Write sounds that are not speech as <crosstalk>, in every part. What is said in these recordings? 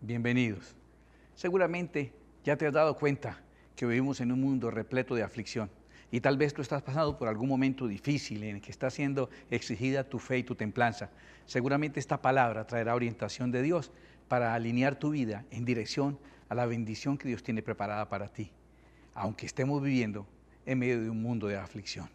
bienvenidos. Seguramente ya te has dado cuenta que vivimos en un mundo repleto de aflicción y tal vez tú estás pasando por algún momento difícil en el que está siendo exigida tu fe y tu templanza. Seguramente esta palabra traerá orientación de Dios para alinear tu vida en dirección a la bendición que Dios tiene preparada para ti, aunque estemos viviendo en medio de un mundo de aflicción.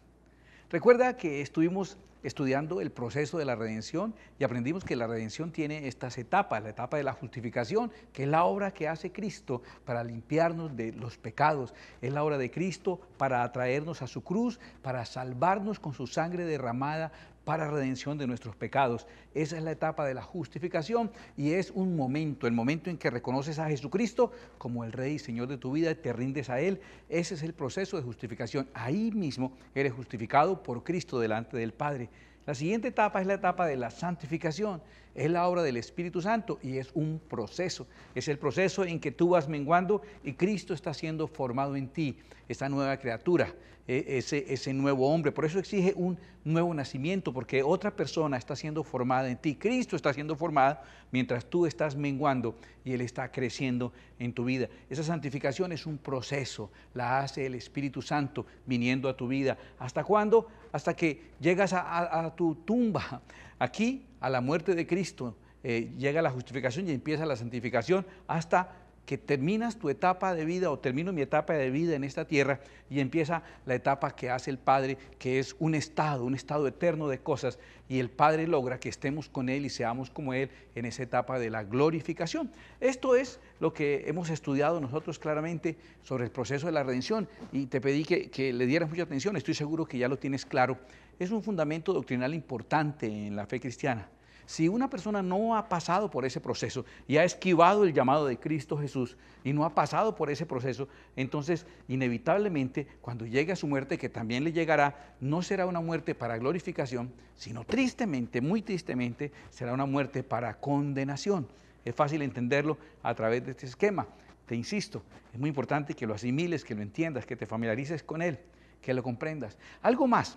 Recuerda que estuvimos estudiando el proceso de la redención y aprendimos que la redención tiene estas etapas, la etapa de la justificación, que es la obra que hace Cristo para limpiarnos de los pecados, es la obra de Cristo para atraernos a su cruz, para salvarnos con su sangre derramada para redención de nuestros pecados. Esa es la etapa de la justificación y es un momento, el momento en que reconoces a Jesucristo como el Rey y Señor de tu vida, y te rindes a Él. Ese es el proceso de justificación. Ahí mismo eres justificado por Cristo delante del Padre. La siguiente etapa es la etapa de la santificación es la obra del Espíritu Santo y es un proceso. Es el proceso en que tú vas menguando y Cristo está siendo formado en ti, esa nueva criatura, e, ese, nuevo hombre. Por eso exige un nuevo nacimiento, porque otra persona está siendo formada en ti. Cristo está siendo formado mientras tú estás menguando y Él está creciendo en tu vida. Esa santificación es un proceso, la hace el Espíritu Santo viniendo a tu vida. ¿Hasta cuándo? Hasta que llegas a tu tumba Aquí, a la muerte de Cristo, eh, llega la justificación y empieza la santificación hasta que terminas tu etapa de vida o termino mi etapa de vida en esta tierra y empieza la etapa que hace el Padre, que es un estado, un estado eterno de cosas, y el Padre logra que estemos con Él y seamos como Él en esa etapa de la glorificación. Esto es lo que hemos estudiado nosotros claramente sobre el proceso de la redención, y te pedí que le dieras mucha atención, estoy seguro que ya lo tienes claro es un fundamento doctrinal importante en la fe cristiana. Si una persona no ha pasado por ese proceso y ha esquivado el llamado de Cristo Jesús y no ha pasado por ese proceso, entonces inevitablemente cuando llegue a su muerte, que también le llegará, no será una muerte para glorificación, sino tristemente, muy tristemente, será una muerte para condenación. Es fácil entenderlo a través de este esquema. Te insisto, es muy importante que lo asimiles, que lo entiendas, que te familiarices con él, que lo comprendas. Algo más,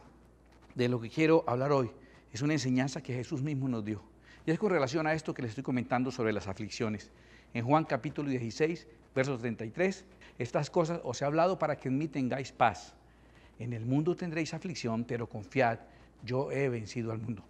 de lo que quiero hablar hoy es una enseñanza que Jesús mismo nos dio. Y es con relación a esto que les estoy comentando sobre las aflicciones. En Juan capítulo 16, versos 33, estas cosas os he hablado para que en mí tengáis paz. En el mundo tendréis aflicción, pero confiad, yo he vencido al mundo.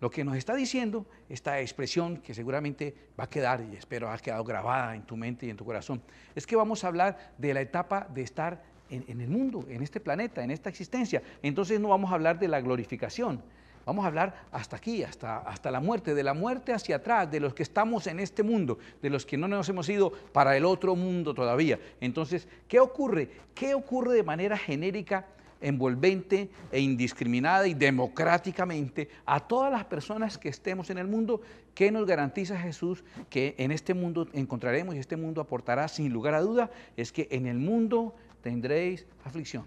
Lo que nos está diciendo esta expresión que seguramente va a quedar, y espero ha quedado grabada en tu mente y en tu corazón, es que vamos a hablar de la etapa de estar en, el mundo, en este planeta, en esta existencia. Entonces no vamos a hablar de la glorificación, Vamos a hablar hasta aquí, hasta, hasta, la muerte, de la muerte hacia atrás, de los que estamos en este mundo, de los que no nos hemos ido para el otro mundo todavía. Entonces, ¿qué ocurre? ¿Qué ocurre de manera genérica, envolvente e indiscriminada y democráticamente a todas las personas que estemos en el mundo? ¿Qué nos garantiza Jesús que en este mundo encontraremos y este mundo aportará sin lugar a duda? Es que en el mundo tendréis aflicción.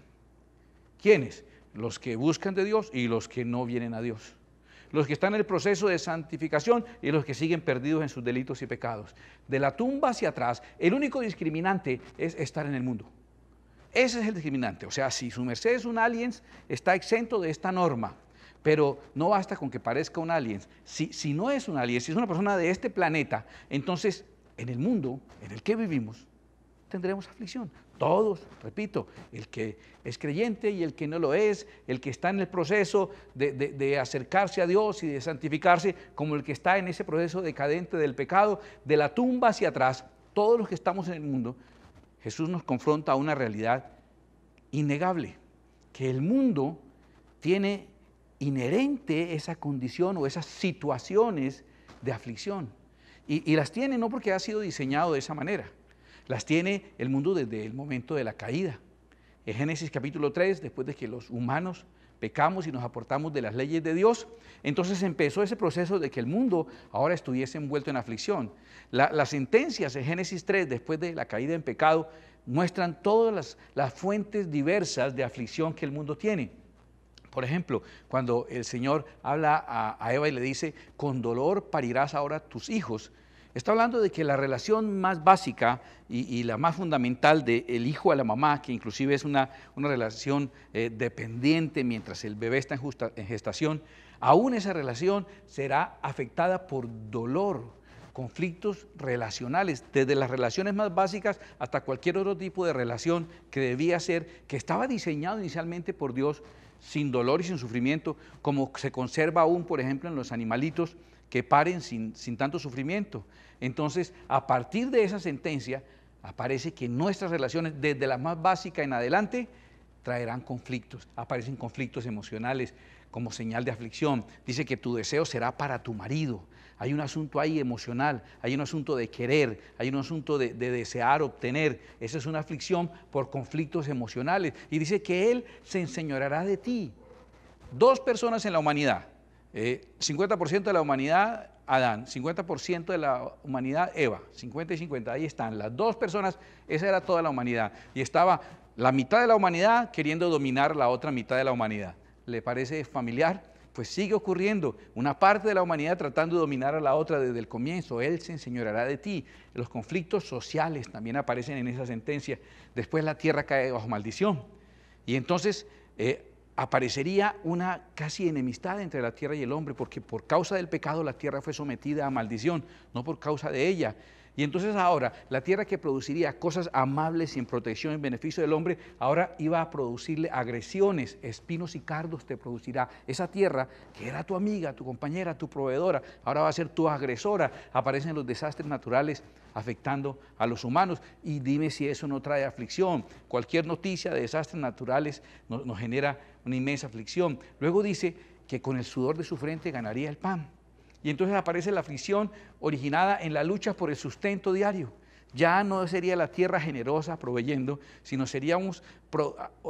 ¿Quiénes? Los que buscan de Dios y los que no vienen a Dios. Los que están en el proceso de santificación y los que siguen perdidos en sus delitos y pecados. De la tumba hacia atrás, el único discriminante es estar en el mundo. Ese es el discriminante. O sea, si su merced es un alien, está exento de esta norma. Pero no basta con que parezca un alien. Si, no es un alien, si es una persona de este planeta, entonces en el mundo en el que vivimos tendremos aflicción. Todos, repito, el que es creyente y el que no lo es, el que está en el proceso de, acercarse a Dios y de santificarse, como el que está en ese proceso decadente del pecado, de la tumba hacia atrás, todos los que estamos en el mundo, Jesús nos confronta a una realidad innegable, que el mundo tiene inherente esa condición o esas situaciones de aflicción. Y, y las tiene no porque ha sido diseñado de esa manera, las tiene el mundo desde el momento de la caída. En Génesis capítulo 3, después de que los humanos pecamos y nos aportamos de las leyes de Dios, entonces empezó ese proceso de que el mundo ahora estuviese envuelto en aflicción. las sentencias en Génesis 3, después de la caída en pecado, muestran todas las, fuentes diversas de aflicción que el mundo tiene. Por ejemplo, cuando el Señor habla a Eva y le dice, con dolor parirás ahora tus hijos, Está hablando de que la relación más básica y, la más fundamental del el hijo a la mamá, que inclusive es una, relación eh, dependiente mientras el bebé está en, en gestación, aún esa relación será afectada por dolor, conflictos relacionales, desde las relaciones más básicas hasta cualquier otro tipo de relación que debía ser, que estaba diseñado inicialmente por Dios sin dolor y sin sufrimiento, como se conserva aún, por ejemplo, en los animalitos que paren sin, tanto sufrimiento. Entonces, a partir de esa sentencia, aparece que nuestras relaciones, desde la más básica en adelante, traerán conflictos, aparecen conflictos emocionales como señal de aflicción. Dice que tu deseo será para tu marido. Hay un asunto ahí emocional, hay un asunto de querer, hay un asunto de, de desear obtener. Esa es una aflicción por conflictos emocionales. Y dice que Él se enseñoreará de ti. Dos personas en la humanidad, 50% eh, de la humanidad, Adán, 50% de la humanidad, Eva, 50 y 50, ahí están, las dos personas, esa era toda la humanidad. Y estaba la mitad de la humanidad queriendo dominar la otra mitad de la humanidad. ¿Le parece familiar? Pues sigue ocurriendo. Una parte de la humanidad tratando de dominar a la otra desde el comienzo. Él se enseñoreará de ti. Los conflictos sociales también aparecen en esa sentencia. Después la tierra cae bajo maldición. Y entonces eh, aparecería una casi enemistad entre la tierra y el hombre, porque por causa del pecado la tierra fue sometida a maldición, no por causa de ella. Y entonces ahora la tierra que produciría cosas amables sin protección en beneficio del hombre, ahora iba a producirle agresiones, espinos y cardos te producirá. Esa tierra que era tu amiga, tu compañera, tu proveedora, ahora va a ser tu agresora. Aparecen los desastres naturales afectando a los humanos. Y dime si eso no trae aflicción. Cualquier noticia de desastres naturales nos genera una inmensa aflicción. Luego dice que con el sudor de su frente ganaría el pan. Y entonces aparece la aflicción originada en la lucha por el sustento diario. Ya no sería la tierra generosa proveyendo, sino seríamos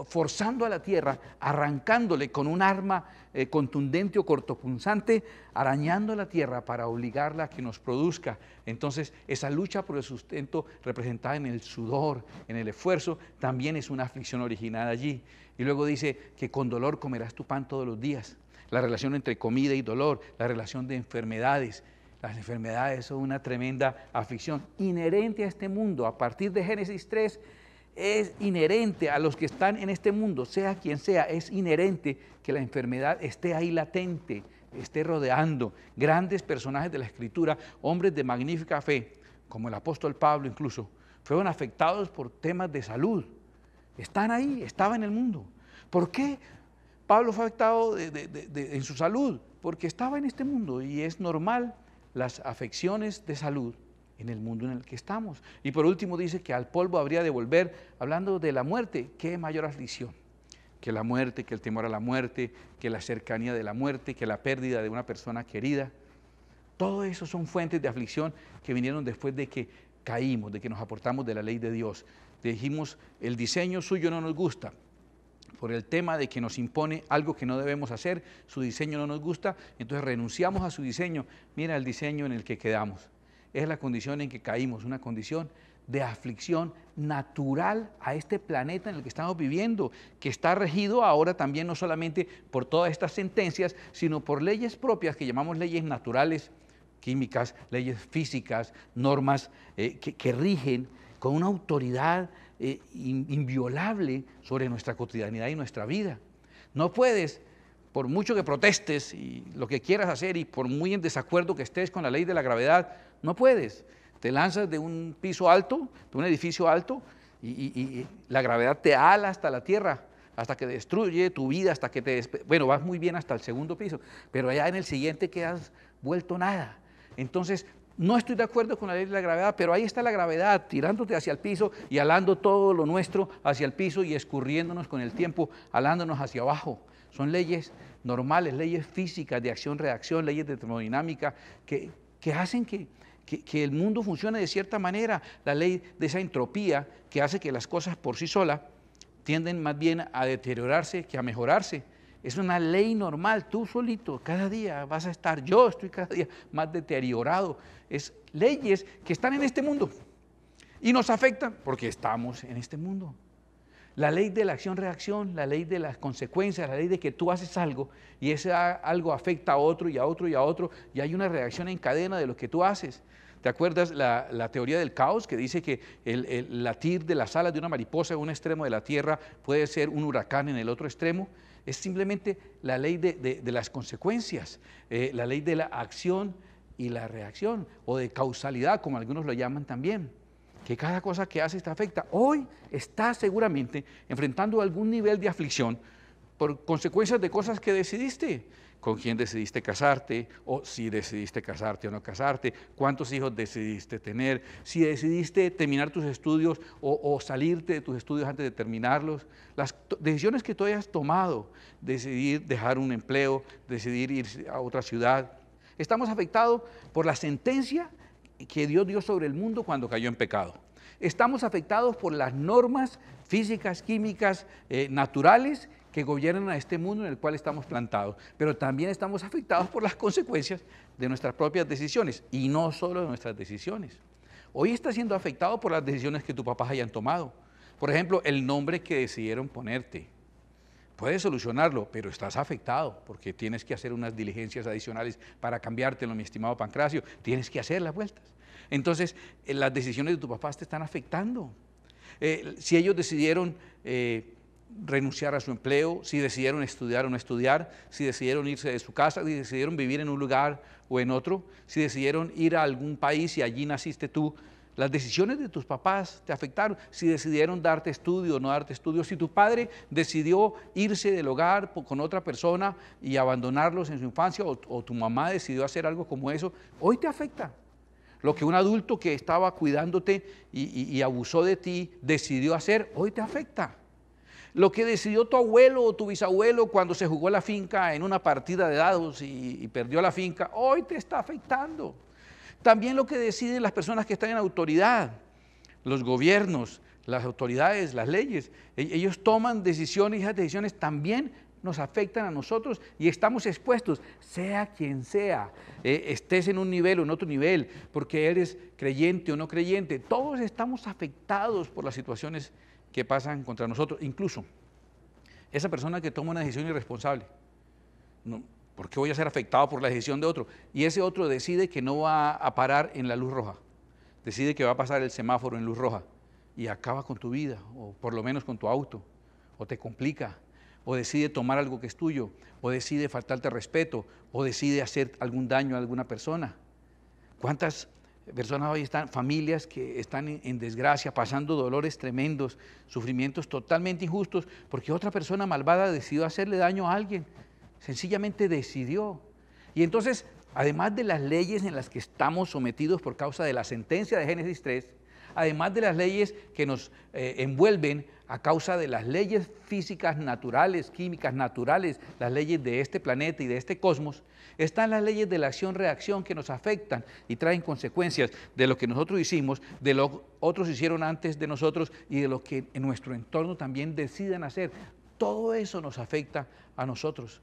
forzando a la tierra, arrancándole con un arma eh, contundente o cortopunzante, arañando a la tierra para obligarla a que nos produzca. Entonces, esa lucha por el sustento representada en el sudor, en el esfuerzo, también es una aflicción originada allí. Y luego dice que con dolor comerás tu pan todos los días la relación entre comida y dolor, la relación de enfermedades. Las enfermedades son una tremenda aflicción inherente a este mundo. A partir de Génesis 3 es inherente a los que están en este mundo, sea quien sea, es inherente que la enfermedad esté ahí latente, esté rodeando. Grandes personajes de la Escritura, hombres de magnífica fe, como el apóstol Pablo incluso, fueron afectados por temas de salud. Están ahí, estaba en el mundo. ¿Por qué? Pablo fue afectado en su salud porque estaba en este mundo y es normal las afecciones de salud en el mundo en el que estamos. Y por último dice que al polvo habría de volver, hablando de la muerte, qué mayor aflicción que la muerte, que el temor a la muerte, que la cercanía de la muerte, que la pérdida de una persona querida. Todo eso son fuentes de aflicción que vinieron después de que caímos, de que nos aportamos de la ley de Dios. Dijimos, el diseño suyo no nos gusta, por el tema de que nos impone algo que no debemos hacer, su diseño no nos gusta, entonces renunciamos a su diseño. Mira el diseño en el que quedamos. Es la condición en que caímos, una condición de aflicción natural a este planeta en el que estamos viviendo, que está regido ahora también no solamente por todas estas sentencias, sino por leyes propias que llamamos leyes naturales, químicas, leyes físicas, normas eh, que rigen con una autoridad eh, inviolable sobre nuestra cotidianidad y nuestra vida. No puedes, por mucho que protestes y lo que quieras hacer y por muy en desacuerdo que estés con la ley de la gravedad, no puedes. Te lanzas de un piso alto, de un edificio alto, y, la gravedad te ala hasta la tierra, hasta que destruye tu vida, hasta que te... Bueno, vas muy bien hasta el segundo piso, pero allá en el siguiente quedas vuelto nada. Entonces, no estoy de acuerdo con la ley de la gravedad, pero ahí está la gravedad, tirándote hacia el piso y alando todo lo nuestro hacia el piso y escurriéndonos con el tiempo, alándonos hacia abajo. Son leyes normales, leyes físicas de acción-reacción, leyes de termodinámica, que, hacen que, que, el mundo funcione de cierta manera. La ley de esa entropía que hace que las cosas por sí solas tienden más bien a deteriorarse que a mejorarse es una ley normal, tú solito, cada día vas a estar, yo estoy cada día más deteriorado. Es leyes que están en este mundo y nos afectan porque estamos en este mundo. La ley de la acción-reacción, la ley de las consecuencias, la ley de que tú haces algo y ese algo afecta a otro y a otro y a otro y hay una reacción en cadena de lo que tú haces. ¿Te acuerdas la, teoría del caos que dice que el, el, latir de las alas de una mariposa en un extremo de la Tierra puede ser un huracán en el otro extremo? es simplemente la ley de, las consecuencias, eh, la ley de la acción y la reacción, o de causalidad, como algunos lo llaman también, que cada cosa que haces te afecta. Hoy estás seguramente enfrentando algún nivel de aflicción por consecuencias de cosas que decidiste con quién decidiste casarte o si decidiste casarte o no casarte, cuántos hijos decidiste tener, si decidiste terminar tus estudios o, salirte de tus estudios antes de terminarlos, las decisiones que tú hayas tomado, decidir dejar un empleo, decidir ir a otra ciudad. Estamos afectados por la sentencia que Dios dio sobre el mundo cuando cayó en pecado. Estamos afectados por las normas físicas, químicas, eh, naturales que gobiernan a este mundo en el cual estamos plantados, pero también estamos afectados por las consecuencias de nuestras propias decisiones y no solo de nuestras decisiones. Hoy estás siendo afectado por las decisiones que tus papás hayan tomado. Por ejemplo, el nombre que decidieron ponerte. Puedes solucionarlo, pero estás afectado porque tienes que hacer unas diligencias adicionales para cambiártelo, mi estimado Pancracio. Tienes que hacer las vueltas. Entonces, eh, las decisiones de tus papás te están afectando. Eh, si ellos decidieron eh, renunciar a su empleo, si decidieron estudiar o no estudiar, si decidieron irse de su casa, si decidieron vivir en un lugar o en otro, si decidieron ir a algún país y allí naciste tú. Las decisiones de tus papás te afectaron, si decidieron darte estudio o no darte estudio, si tu padre decidió irse del hogar con otra persona y abandonarlos en su infancia o, tu mamá decidió hacer algo como eso, hoy te afecta. Lo que un adulto que estaba cuidándote y abusó de ti decidió hacer, hoy te afecta lo que decidió tu abuelo o tu bisabuelo cuando se jugó la finca en una partida de dados y, perdió la finca, hoy te está afectando. También lo que deciden las personas que están en autoridad, los gobiernos, las autoridades, las leyes. E, ellos toman decisiones y esas decisiones también nos afectan a nosotros y estamos expuestos, sea quien sea, e, estés en un nivel o en otro nivel, porque eres creyente o no creyente, todos estamos afectados por las situaciones que pasan contra nosotros. Incluso esa persona que toma una decisión irresponsable, ¿por qué voy a ser afectado por la decisión de otro? Y ese otro decide que no va a parar en la luz roja, decide que va a pasar el semáforo en luz roja y acaba con tu vida, o por lo menos con tu auto, o te complica, o decide tomar algo que es tuyo, o decide faltarte respeto, o decide hacer algún daño a alguna persona. ¿Cuántas personas hoy están, familias que están en, desgracia, pasando dolores tremendos, sufrimientos totalmente injustos, porque otra persona malvada decidió hacerle daño a alguien, sencillamente decidió. Y entonces, además de las leyes en las que estamos sometidos por causa de la sentencia de Génesis 3, además de las leyes que nos eh, envuelven a causa de las leyes físicas naturales, químicas naturales, las leyes de este planeta y de este cosmos, están las leyes de la acción-reacción que nos afectan y traen consecuencias de lo que nosotros hicimos, de lo que otros hicieron antes de nosotros y de lo que en nuestro entorno también decidan hacer. Todo eso nos afecta a nosotros.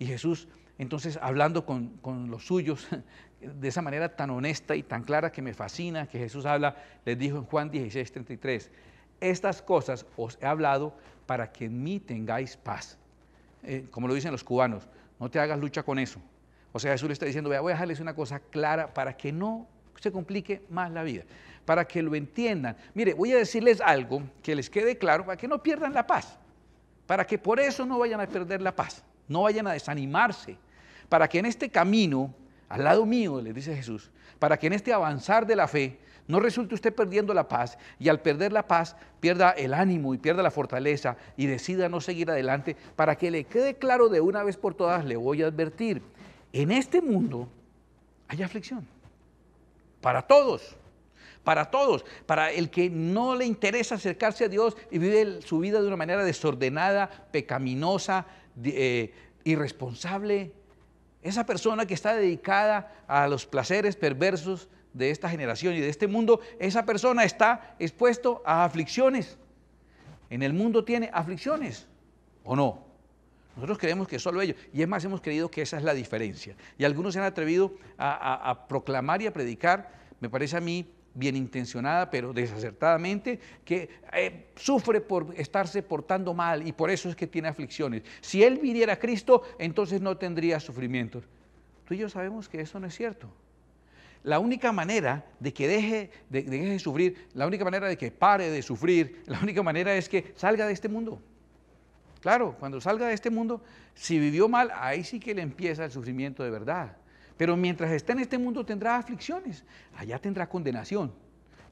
Y Jesús entonces, hablando con, los suyos <laughs> de esa manera tan honesta y tan clara que me fascina, que Jesús habla, les dijo en Juan 16, 33, estas cosas os he hablado para que en mí tengáis paz. Eh, como lo dicen los cubanos, no te hagas lucha con eso. O sea, Jesús le está diciendo, voy a dejarles una cosa clara para que no se complique más la vida, para que lo entiendan. Mire, voy a decirles algo que les quede claro, para que no pierdan la paz, para que por eso no vayan a perder la paz, no vayan a desanimarse, para que en este camino, al lado mío, le dice Jesús, para que en este avanzar de la fe no resulte usted perdiendo la paz y al perder la paz pierda el ánimo y pierda la fortaleza y decida no seguir adelante, para que le quede claro de una vez por todas, le voy a advertir, en este mundo hay aflicción, para todos. Para todos, para el que no le interesa acercarse a Dios y vive su vida de una manera desordenada, pecaminosa, eh, irresponsable, esa persona que está dedicada a los placeres perversos de esta generación y de este mundo, esa persona está expuesto a aflicciones. En el mundo tiene aflicciones, ¿o no? Nosotros creemos que solo ellos. Y es más, hemos creído que esa es la diferencia. Y algunos se han atrevido a, a proclamar y a predicar, me parece a mí, bien intencionada, pero desacertadamente, que eh, sufre por estarse portando mal y por eso es que tiene aflicciones. Si él viniera a Cristo, entonces no tendría sufrimiento, Tú y yo sabemos que eso no es cierto. La única manera de que deje deje de sufrir, la única manera de que pare de sufrir, <laughs> la única manera es que salga de este mundo. Claro, cuando salga de este mundo, si vivió mal, ahí sí que le empieza el sufrimiento de verdad. Pero mientras está en este mundo tendrá aflicciones, allá tendrá condenación.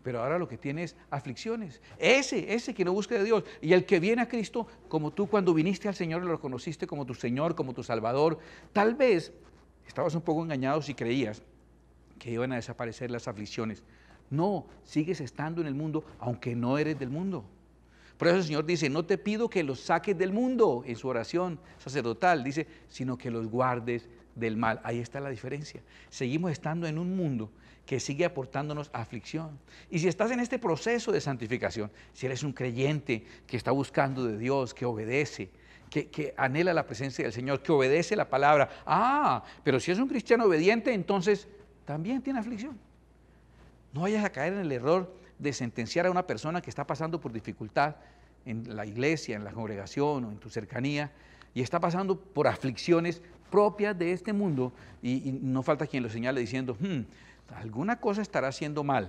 Pero ahora lo que tiene es aflicciones. Ese, ese que no busca de Dios. Y el que viene a Cristo, como tú cuando viniste al Señor lo reconociste como tu Señor, como tu Salvador, tal vez estabas un poco engañado si creías que iban a desaparecer las aflicciones. No, sigues estando en el mundo aunque no eres del mundo. Por eso el Señor dice, no te pido que los saques del mundo en su oración sacerdotal, dice, sino que los guardes del mal. Ahí está la diferencia. Seguimos estando en un mundo que sigue aportándonos aflicción. Y si estás en este proceso de santificación, si eres un creyente que está buscando de Dios, que obedece, que, anhela la presencia del Señor, que obedece la palabra, ah, pero si es un cristiano obediente, entonces también tiene aflicción. No vayas a caer en el error de sentenciar a una persona que está pasando por dificultad en la iglesia, en la congregación o en tu cercanía y está pasando por aflicciones propias de este mundo y, no falta quien lo señale diciendo, hmm, alguna cosa estará haciendo mal,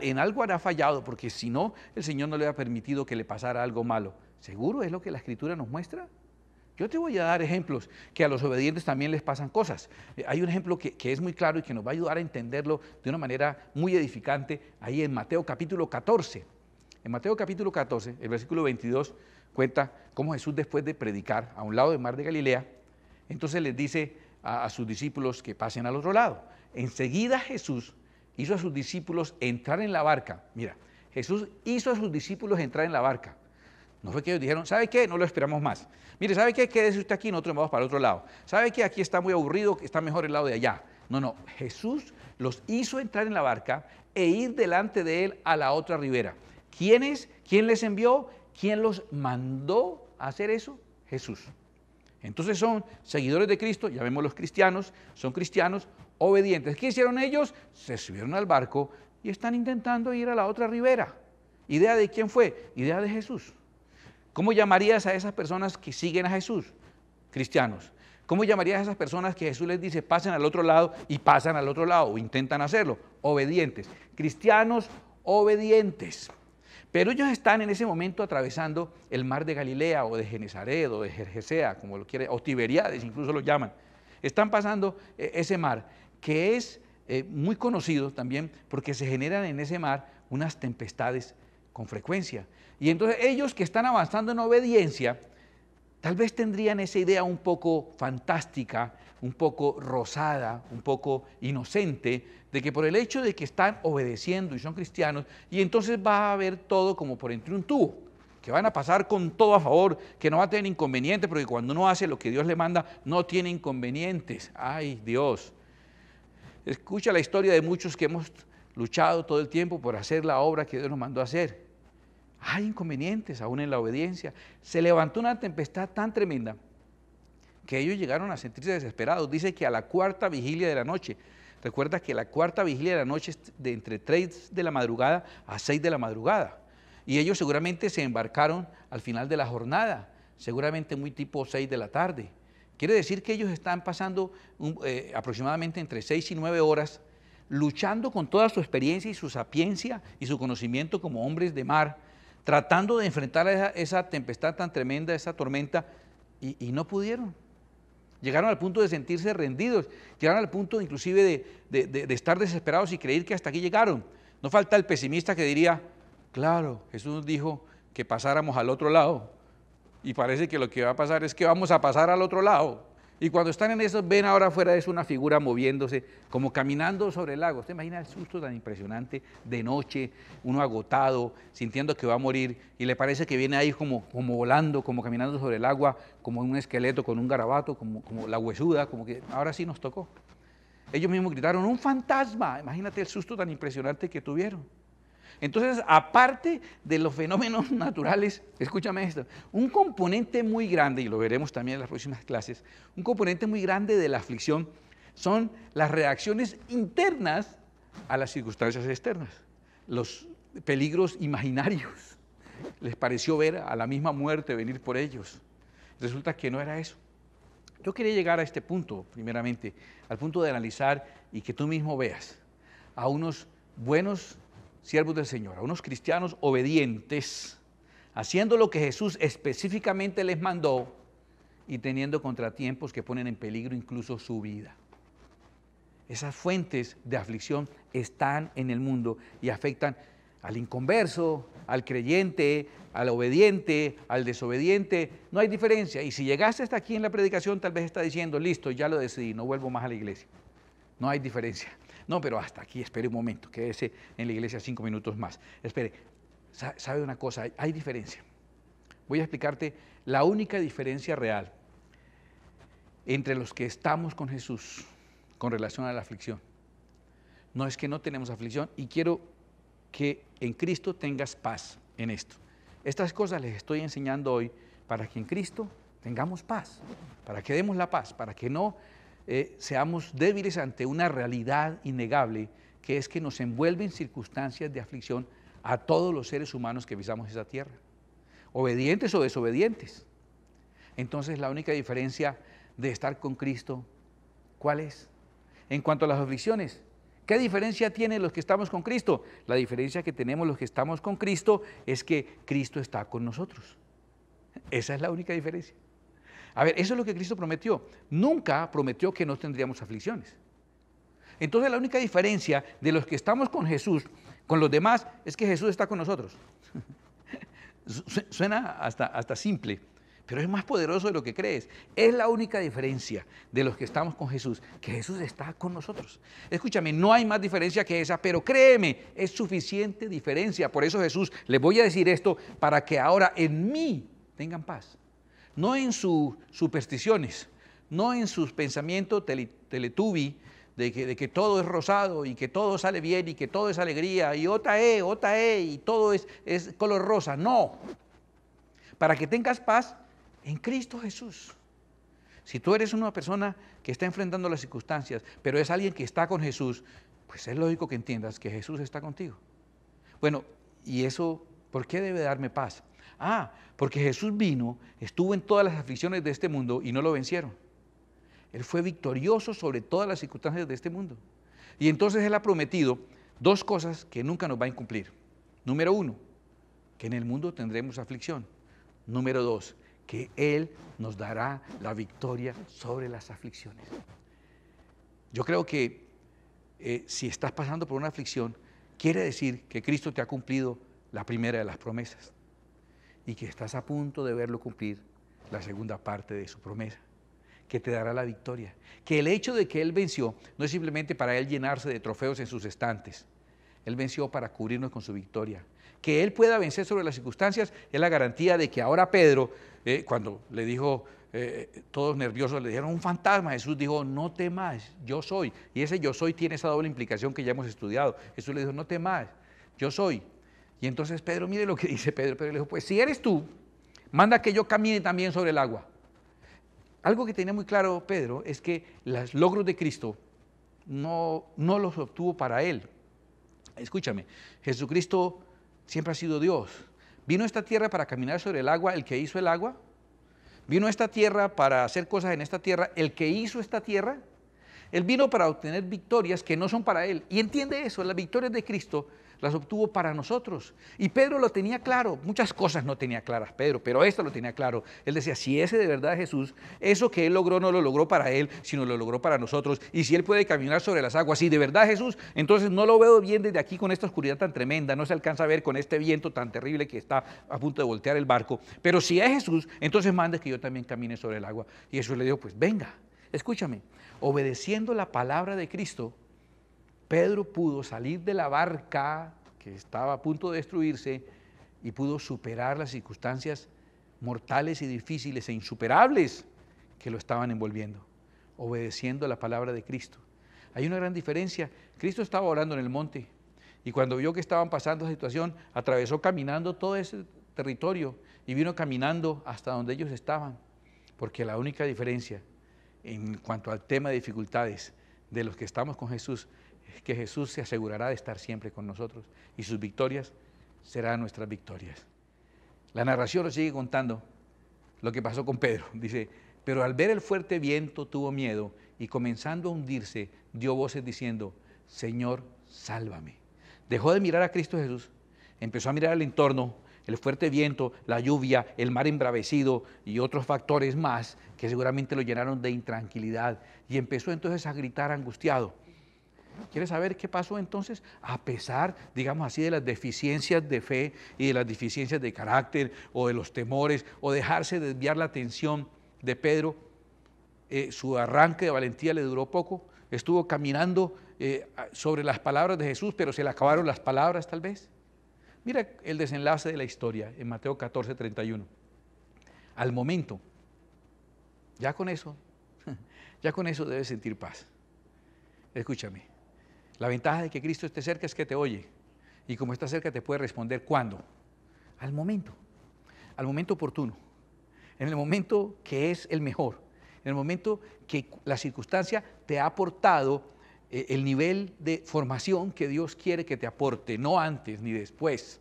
en algo hará fallado, porque si no, el Señor no le ha permitido que le pasara algo malo. ¿Seguro es lo que la Escritura nos muestra? Yo te voy a dar ejemplos que a los obedientes también les pasan cosas. Eh, hay un ejemplo que, que, es muy claro y que nos va a ayudar a entenderlo de una manera muy edificante ahí en Mateo capítulo 14. En Mateo capítulo 14, el versículo 22 cuenta cómo Jesús después de predicar a un lado del mar de Galilea, entonces les dice a, sus discípulos que pasen al otro lado. Enseguida Jesús hizo a sus discípulos entrar en la barca. Mira, Jesús hizo a sus discípulos entrar en la barca. No fue que ellos dijeron, ¿sabe qué? No lo esperamos más. Mire, ¿sabe qué? Quédese usted aquí, nosotros vamos para el otro lado. ¿Sabe qué? Aquí está muy aburrido, está mejor el lado de allá. No, no, Jesús los hizo entrar en la barca e ir delante de él a la otra ribera. ¿Quiénes? ¿Quién les envió? ¿Quién los mandó a hacer eso? Jesús. Entonces son seguidores de Cristo, ya vemos los cristianos, son cristianos obedientes. ¿Qué hicieron ellos? Se subieron al barco y están intentando ir a la otra ribera. ¿Idea de quién fue? Idea de Jesús. ¿Cómo llamarías a esas personas que siguen a Jesús? Cristianos. ¿Cómo llamarías a esas personas que Jesús les dice pasen al otro lado y pasan al otro lado o intentan hacerlo? Obedientes. Cristianos obedientes. Pero ellos están en ese momento atravesando el mar de Galilea o de Genezaret o de Jerjesea, como lo quiere, o Tiberiades incluso lo llaman. Están pasando eh, ese mar, que es eh, muy conocido también porque se generan en ese mar unas tempestades con frecuencia. Y entonces ellos que están avanzando en obediencia, tal vez tendrían esa idea un poco fantástica un poco rosada, un poco inocente, de que por el hecho de que están obedeciendo y son cristianos, y entonces va a haber todo como por entre un tubo, que van a pasar con todo a favor, que no va a tener inconvenientes, porque cuando uno hace lo que Dios le manda, no tiene inconvenientes. Ay, Dios. Escucha la historia de muchos que hemos luchado todo el tiempo por hacer la obra que Dios nos mandó a hacer. Hay inconvenientes aún en la obediencia. Se levantó una tempestad tan tremenda que ellos llegaron a sentirse desesperados. Dice que a la cuarta vigilia de la noche, recuerda que la cuarta vigilia de la noche es de entre 3 de la madrugada a 6 de la madrugada. Y ellos seguramente se embarcaron al final de la jornada, seguramente muy tipo 6 de la tarde. Quiere decir que ellos están pasando eh, aproximadamente entre 6 y 9 horas luchando con toda su experiencia y su sapiencia y su conocimiento como hombres de mar, tratando de enfrentar esa, esa tempestad tan tremenda, esa tormenta, y no pudieron. Llegaron al punto de sentirse rendidos, llegaron al punto inclusive de, estar desesperados y creer que hasta aquí llegaron. No falta el pesimista que diría, claro, Jesús nos dijo que pasáramos al otro lado. Y parece que lo que va a pasar es que vamos a pasar al otro lado. Y cuando están en eso, ven ahora afuera es una figura moviéndose, como caminando sobre el lago. ¿Usted imagina el susto tan impresionante de noche, uno agotado, sintiendo que va a morir, y le parece que viene ahí como, volando, como caminando sobre el agua, como un esqueleto con un garabato, como, como la huesuda, como que ahora sí nos tocó. Ellos mismos gritaron, un fantasma. Imagínate el susto tan impresionante que tuvieron. Entonces, aparte de los fenómenos <laughs> naturales, escúchame esto, un componente muy grande, y lo veremos también en las próximas clases, un componente muy grande de la aflicción son las reacciones internas a las circunstancias externas, los peligros imaginarios. Les pareció ver a la misma muerte venir por ellos. Resulta que no era eso. Yo quería llegar a este punto, primeramente, al punto de analizar y que tú mismo veas a unos buenos siervos del Señor, a unos cristianos obedientes, haciendo lo que Jesús específicamente les mandó y teniendo contratiempos que ponen en peligro incluso su vida. Esas fuentes de aflicción están en el mundo y afectan al inconverso, al creyente, al obediente, al desobediente. No hay diferencia. Y si llegaste hasta aquí en la predicación, tal vez está diciendo, listo, ya lo decidí, no vuelvo más a la iglesia. No hay diferencia. No, pero hasta aquí, espere un momento, quédese en la iglesia cinco minutos más. Espere, sabe una cosa, hay diferencia. Voy a explicarte la única diferencia real entre los que estamos con Jesús con relación a la aflicción. No es que no tenemos aflicción y quiero que en Cristo tengas paz en esto. Estas cosas les estoy enseñando hoy para que en Cristo tengamos paz, para que demos la paz, para que no eh, seamos débiles ante una realidad innegable, que es que nos envuelven circunstancias de aflicción a todos los seres humanos que pisamos esa tierra, obedientes o desobedientes. Entonces la única diferencia de estar con Cristo, ¿cuál es? En cuanto a las aflicciones, ¿qué diferencia tienen los que estamos con Cristo? La diferencia que tenemos los que estamos con Cristo es que Cristo está con nosotros. Esa es la única diferencia. A ver, eso es lo que Cristo prometió. Nunca prometió que no tendríamos aflicciones. Entonces la única diferencia de los que estamos con Jesús, con los demás, es que Jesús está con nosotros. <laughs> Suena hasta, hasta simple, pero es más poderoso de lo que crees. Es la única diferencia de los que estamos con Jesús, que Jesús está con nosotros. Escúchame, no hay más diferencia que esa, pero créeme, es suficiente diferencia. Por eso Jesús, les voy a decir esto para que ahora en mí tengan paz no en sus supersticiones, no en sus pensamientos tele, teletubi, de que, todo es rosado y que todo sale bien y que todo es alegría y otra E, otra E y todo es, es color rosa. No. Para que tengas paz en Cristo Jesús. Si tú eres una persona que está enfrentando las circunstancias, pero es alguien que está con Jesús, pues es lógico que entiendas que Jesús está contigo. Bueno, ¿y eso por qué debe darme paz? Ah, porque Jesús vino, estuvo en todas las aflicciones de este mundo y no lo vencieron. Él fue victorioso sobre todas las circunstancias de este mundo. Y entonces Él ha prometido dos cosas que nunca nos va a incumplir. Número uno, que en el mundo tendremos aflicción. Número dos, que Él nos dará la victoria sobre las aflicciones. Yo creo que eh, si estás pasando por una aflicción, quiere decir que Cristo te ha cumplido la primera de las promesas y que estás a punto de verlo cumplir la segunda parte de su promesa, que te dará la victoria. Que el hecho de que Él venció no es simplemente para Él llenarse de trofeos en sus estantes. Él venció para cubrirnos con su victoria. Que Él pueda vencer sobre las circunstancias es la garantía de que ahora Pedro, eh, cuando le dijo, eh, todos nerviosos, le dijeron un fantasma, Jesús dijo, no temas, yo soy. Y ese yo soy tiene esa doble implicación que ya hemos estudiado. Jesús le dijo, no temas, yo soy, y entonces Pedro, mire lo que <laughs> dice Pedro. Pedro le dijo, pues si eres tú, manda que yo camine también sobre el agua. Algo que tenía muy claro Pedro es que los logros de Cristo no, no los obtuvo para él. Escúchame, Jesucristo siempre ha sido Dios. Vino a esta tierra para caminar sobre el agua el que hizo el agua. Vino a esta tierra para hacer cosas en esta tierra el que hizo esta tierra. Él vino para obtener victorias que no son para él. Y entiende eso, las victorias de Cristo las obtuvo para nosotros. Y Pedro lo tenía claro, muchas cosas no tenía claras Pedro, pero esto lo tenía claro. Él decía, si ese de verdad es Jesús, eso que él logró no lo logró para él, sino lo logró para nosotros. Y si él puede caminar sobre las aguas, si de verdad Jesús, entonces no lo veo bien desde aquí con esta oscuridad tan tremenda, no se alcanza a ver con este viento tan terrible que está a punto de voltear el barco. Pero si es Jesús, entonces mande que yo también camine sobre el agua. Y Jesús le dijo, pues venga, escúchame, obedeciendo la palabra de Cristo, Pedro pudo salir de la barca que estaba a punto de destruirse y pudo superar las circunstancias mortales y difíciles e insuperables que lo estaban envolviendo, obedeciendo la palabra de Cristo. Hay una gran diferencia. Cristo estaba orando en el monte y cuando vio que estaban pasando esa situación, atravesó caminando todo ese territorio y vino caminando hasta donde ellos estaban. Porque la única diferencia en cuanto al tema de dificultades de los que estamos con Jesús que Jesús se asegurará de estar siempre con nosotros y sus victorias serán nuestras victorias. La narración nos sigue contando lo que pasó con Pedro. Dice, pero al ver el fuerte viento tuvo miedo y comenzando a hundirse dio voces diciendo, Señor, sálvame. Dejó de mirar a Cristo Jesús, empezó a mirar al entorno, el fuerte viento, la lluvia, el mar embravecido y otros factores más que seguramente lo llenaron de intranquilidad. Y empezó entonces a gritar angustiado, ¿Quieres saber qué pasó entonces? A pesar, digamos así, de las deficiencias de fe y de las deficiencias de carácter o de los temores o dejarse desviar la atención de Pedro, eh, su arranque de valentía le duró poco. Estuvo caminando eh, sobre las palabras de Jesús, pero se le acabaron las palabras tal vez. Mira el desenlace de la historia en Mateo 14, 31. Al momento, ya con eso, <laughs> ya con eso debe sentir paz. Escúchame, la ventaja de que Cristo esté cerca es que te oye. Y como está cerca te puede responder cuándo. Al momento. Al momento oportuno. En el momento que es el mejor. En el momento que la circunstancia te ha aportado eh, el nivel de formación que Dios quiere que te aporte. No antes ni después.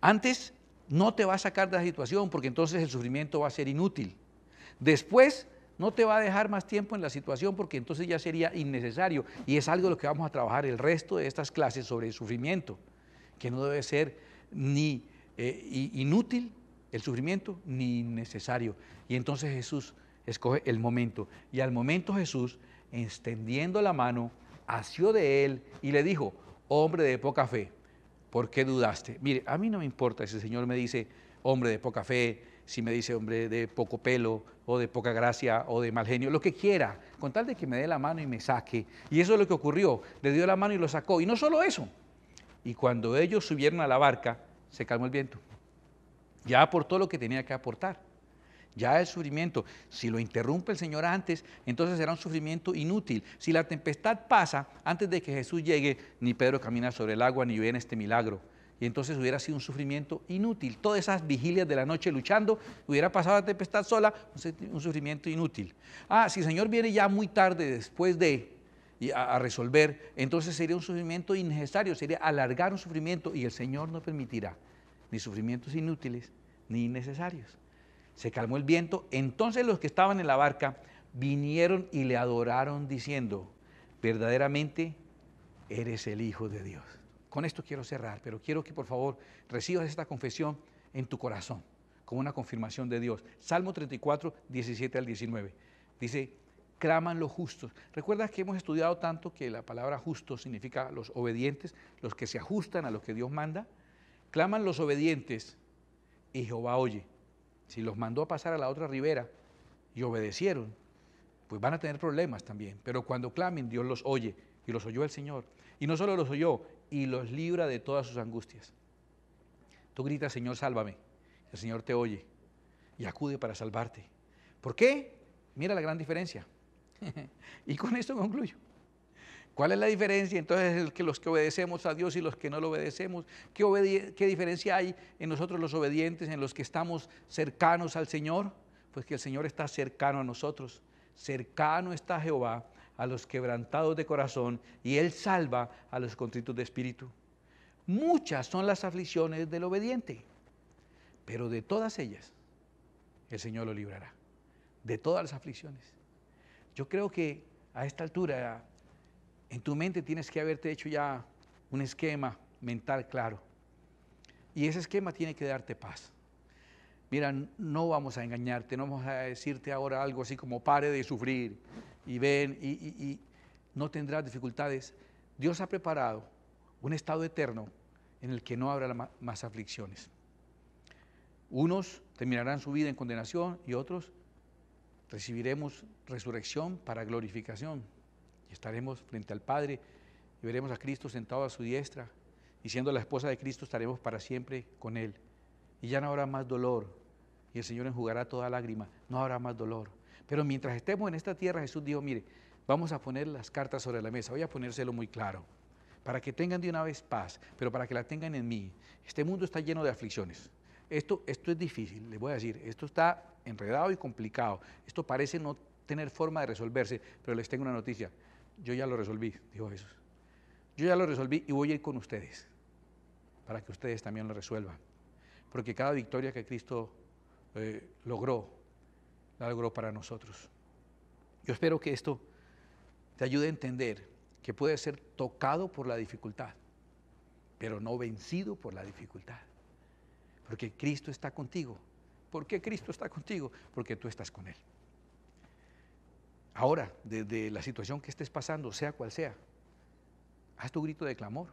Antes no te va a sacar de la situación porque entonces el sufrimiento va a ser inútil. Después no te va a dejar más tiempo en la situación porque entonces ya sería innecesario y es algo lo que vamos a trabajar el resto de estas clases sobre el sufrimiento, que no debe ser ni eh, inútil el sufrimiento ni necesario Y entonces Jesús escoge el momento y al momento Jesús, extendiendo la mano, asió de él y le dijo, hombre de poca fe, ¿por qué dudaste? Mire, a mí no me importa si el Señor me dice, hombre de poca fe, si me dice hombre de poco pelo o de poca gracia o de mal genio, lo que quiera, con tal de que me dé la mano y me saque. Y eso es lo que ocurrió, le dio la mano y lo sacó. Y no solo eso, y cuando ellos subieron a la barca, se calmó el viento. Ya aportó lo que tenía que aportar. Ya el sufrimiento, si lo interrumpe el Señor antes, entonces será un sufrimiento inútil. Si la tempestad pasa antes de que Jesús llegue, ni Pedro camina sobre el agua, ni en este milagro y entonces hubiera sido un sufrimiento inútil. Todas esas vigilias de la noche luchando, hubiera pasado a tempestad sola, un sufrimiento inútil. Ah, si el Señor viene ya muy tarde después de a, resolver, entonces sería un sufrimiento innecesario, sería alargar un sufrimiento y el Señor no permitirá ni sufrimientos inútiles ni innecesarios. Se calmó el viento, entonces los que estaban en la barca vinieron y le adoraron diciendo, verdaderamente eres el Hijo de Dios. Con esto quiero cerrar, pero quiero que por favor recibas esta confesión en tu corazón, como una confirmación de Dios. Salmo 34, 17 al 19. Dice, claman los justos. Recuerdas que hemos estudiado tanto que la palabra justo significa los obedientes, los que se ajustan a lo que Dios manda. Claman los obedientes y Jehová oye. Si los mandó a pasar a la otra ribera y obedecieron, pues van a tener problemas también. Pero cuando clamen, Dios los oye. Y los oyó el Señor. Y no solo los oyó, y los libra de todas sus angustias. Tú gritas, Señor, sálvame. El Señor te oye y acude para salvarte. ¿Por qué? Mira la gran diferencia. <laughs> y con esto concluyo. ¿Cuál es la diferencia entonces que los que obedecemos a Dios y los que no lo obedecemos? ¿Qué, diferencia hay en nosotros los obedientes, en los que estamos cercanos al Señor? Pues que el Señor está cercano a nosotros. Cercano está Jehová a los quebrantados de corazón y Él salva a los contritos de espíritu. Muchas son las aflicciones del obediente, pero de todas ellas el Señor lo librará, de todas las aflicciones. Yo creo que a esta altura en tu mente tienes que haberte hecho ya un esquema mental claro. Y ese esquema tiene que darte paz. Mira, no vamos a engañarte, no vamos a decirte ahora algo así como pare de sufrir, y ven y, no tendrás dificultades. Dios ha preparado un estado eterno en el que no habrá más aflicciones. Unos terminarán su vida en condenación y otros recibiremos resurrección para glorificación. Y estaremos frente al Padre y veremos a Cristo sentado a su diestra y siendo la esposa de Cristo estaremos para siempre con Él. Y ya no habrá más dolor y el Señor enjugará toda lágrima. No habrá más dolor, pero mientras estemos en esta tierra, Jesús dijo, mire, vamos a poner las cartas sobre la mesa, voy a ponérselo muy claro, para que tengan de una vez paz, pero para que la tengan en mí. Este mundo está lleno de aflicciones. Esto, esto es difícil, les voy a decir, esto está enredado y complicado, esto parece no tener forma de resolverse, pero les tengo una noticia, yo ya lo resolví, dijo Jesús. Yo ya lo resolví y voy a ir con ustedes, para que ustedes también lo resuelvan. Porque cada victoria que Cristo eh, logró logró para nosotros. Yo espero que esto te ayude a entender que puedes ser tocado por la dificultad, pero no vencido por la dificultad. Porque Cristo está contigo. ¿Por qué Cristo está contigo? Porque tú estás con Él. Ahora, desde la situación que estés pasando, sea cual sea, haz tu grito de clamor.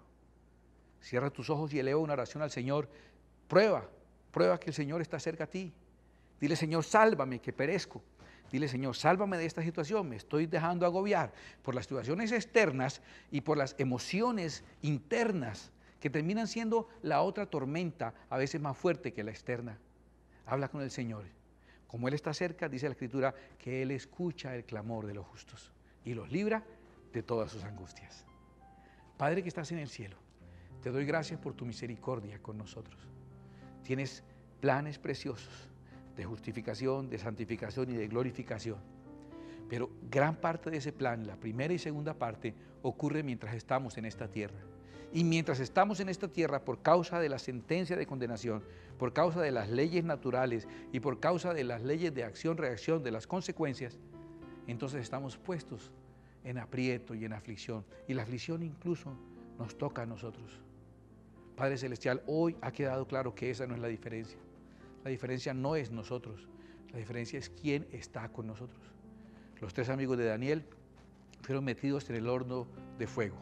Cierra tus ojos y eleva una oración al Señor. Prueba, prueba que el Señor está cerca a ti. Dile, Señor, sálvame, que perezco. Dile, Señor, sálvame de esta situación. Me estoy dejando agobiar por las situaciones externas y por las emociones internas que terminan siendo la otra tormenta, a veces más fuerte que la externa. Habla con el Señor. Como Él está cerca, dice la Escritura, que Él escucha el clamor de los justos y los libra de todas sus angustias. Padre que estás en el cielo, te doy gracias por tu misericordia con nosotros. Tienes planes preciosos de justificación, de santificación y de glorificación. Pero gran parte de ese plan, la primera y segunda parte, ocurre mientras estamos en esta tierra. Y mientras estamos en esta tierra, por causa de la sentencia de condenación, por causa de las leyes naturales y por causa de las leyes de acción-reacción, de las consecuencias, entonces estamos puestos en aprieto y en aflicción. Y la aflicción incluso nos toca a nosotros. Padre Celestial, hoy ha quedado claro que esa no es la diferencia. La diferencia no es nosotros, la diferencia es quién está con nosotros. Los tres amigos de Daniel fueron metidos en el horno de fuego.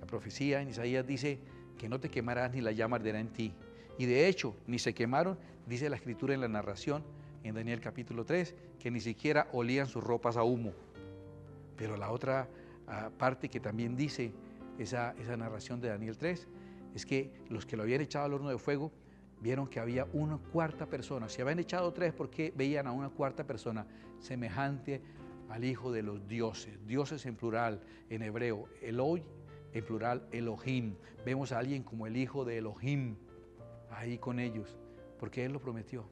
La profecía en Isaías dice que no te quemarás ni la llama arderá en ti. Y de hecho, ni se quemaron, dice la escritura en la narración en Daniel capítulo 3, que ni siquiera olían sus ropas a humo. Pero la otra ah, parte que también dice esa, esa narración de Daniel 3 es que los que lo habían echado al horno de fuego vieron que había una cuarta persona. Si habían echado tres, ¿por qué veían a una cuarta persona semejante al Hijo de los dioses? Dioses en plural, en hebreo, Eloy, en plural, Elohim. Vemos a alguien como el Hijo de Elohim ahí con ellos, porque Él lo prometió.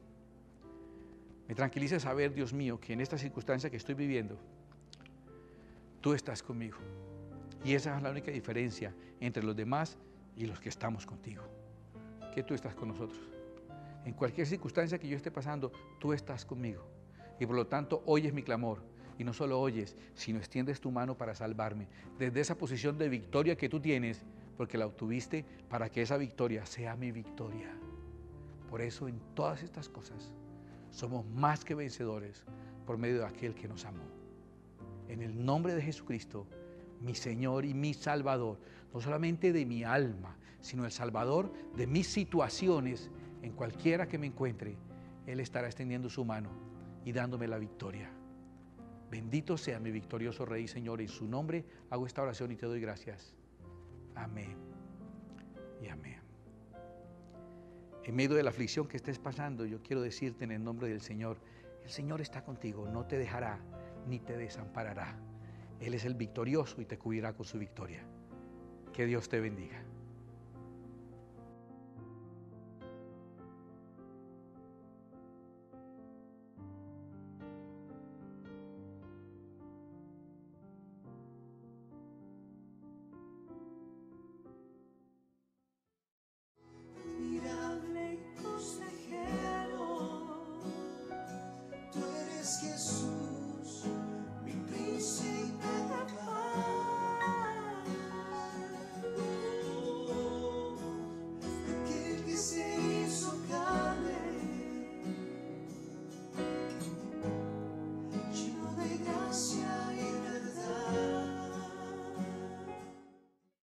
Me tranquiliza saber, Dios mío, que en esta circunstancia que estoy viviendo, tú estás conmigo. Y esa es la única diferencia entre los demás y los que estamos contigo que tú estás con nosotros. En cualquier circunstancia que yo esté pasando, tú estás conmigo. Y por lo tanto, oyes mi clamor. Y no solo oyes, sino extiendes tu mano para salvarme. Desde esa posición de victoria que tú tienes, porque la obtuviste para que esa victoria sea mi victoria. Por eso en todas estas cosas somos más que vencedores por medio de aquel que nos amó. En el nombre de Jesucristo mi Señor y mi Salvador, no solamente de mi alma, sino el Salvador de mis situaciones, en cualquiera que me encuentre, Él estará extendiendo su mano y dándome la victoria. Bendito sea mi victorioso Rey, Señor, en su nombre hago esta oración y te doy gracias. Amén y amén. En medio de la aflicción que estés pasando, yo quiero decirte en el nombre del Señor, el Señor está contigo, no te dejará ni te desamparará. Él es el victorioso y te cubrirá con su victoria. Que Dios te bendiga.